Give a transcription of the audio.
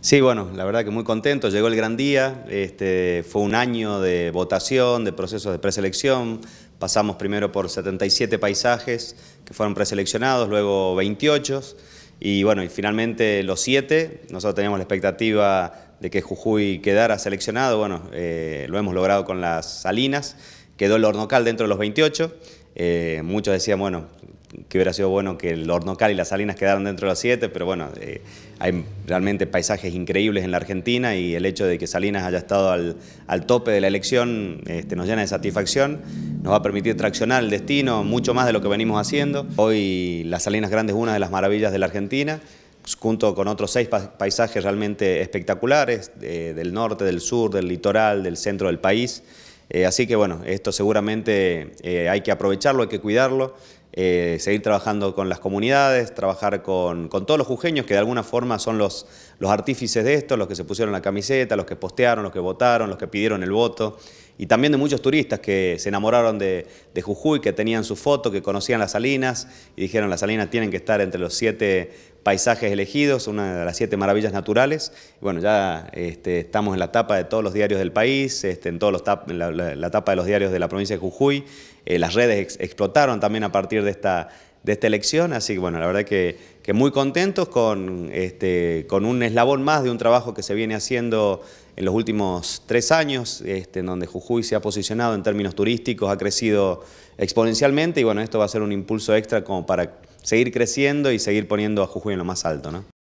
Sí, bueno, la verdad que muy contento, llegó el gran día, este, fue un año de votación, de procesos de preselección, pasamos primero por 77 paisajes que fueron preseleccionados, luego 28, y bueno, y finalmente los 7, nosotros teníamos la expectativa de que Jujuy quedara seleccionado, bueno, eh, lo hemos logrado con las Salinas, quedó el Hornocal dentro de los 28, eh, muchos decían, bueno, que hubiera sido bueno que el Hornocal y las Salinas quedaran dentro de las siete, pero bueno, eh, hay realmente paisajes increíbles en la Argentina y el hecho de que Salinas haya estado al, tope de la elección este, nos llena de satisfacción, nos va a permitir traccionar el destino mucho más de lo que venimos haciendo. Hoy las Salinas Grandes es una de las maravillas de la Argentina, junto con otros seis paisajes realmente espectaculares, eh, del norte, del sur, del litoral, del centro del país. Eh, así que bueno, esto seguramente eh, hay que aprovecharlo, hay que cuidarlo, eh, seguir trabajando con las comunidades, trabajar con, todos los jujeños que de alguna forma son los, los artífices de esto, los que se pusieron la camiseta, los que postearon, los que votaron, los que pidieron el voto y también de muchos turistas que se enamoraron de, de, Jujuy, que tenían su foto, que conocían las salinas y dijeron las salinas tienen que estar entre los siete paisajes elegidos, una de las siete maravillas naturales. Bueno, ya este, estamos en la etapa de todos los diarios del país, este, en todos los la, etapa de los diarios de la provincia de Jujuy. Eh, las redes explotaron también a partir de esta, de esta elección, así que bueno, la verdad que, muy contentos con, este, con un eslabón más de un trabajo que se viene haciendo en los últimos tres años, este, en donde Jujuy se ha posicionado en términos turísticos, ha crecido exponencialmente y bueno, esto va a ser un impulso extra como para seguir creciendo y seguir poniendo a Jujuy en lo más alto, ¿no?